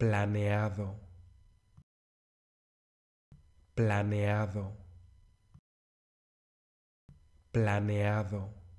planeado, planeado, planeado.